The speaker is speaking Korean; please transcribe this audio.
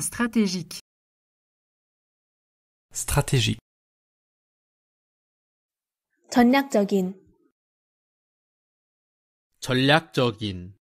Stratégique. Stratégique. 전략적인 전략적인